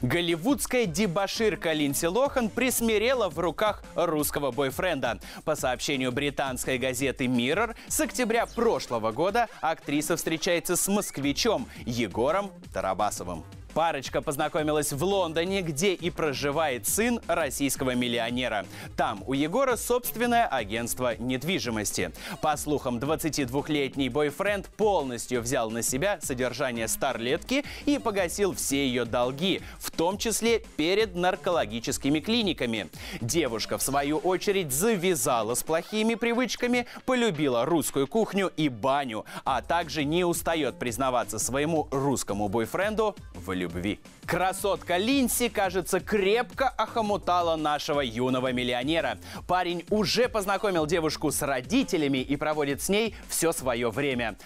Голливудская дебоширка Линси Лохан присмирела в руках русского бойфренда. По сообщению британской газеты Mirror, с октября прошлого года актриса встречается с москвичом Егором Тарабасовым. Парочка познакомилась в Лондоне, где и проживает сын российского миллионера. Там у Егора собственное агентство недвижимости. По слухам, 22-летний бойфренд полностью взял на себя содержание старлетки и погасил все ее долги, в том числе перед наркологическими клиниками. Девушка, в свою очередь, завязала с плохими привычками, полюбила русскую кухню и баню, а также не устает признаваться своему русскому бойфренду в любви любви. Красотка Линси, кажется, крепко охомутала нашего юного миллионера. Парень уже познакомил девушку с родителями и проводит с ней все свое время.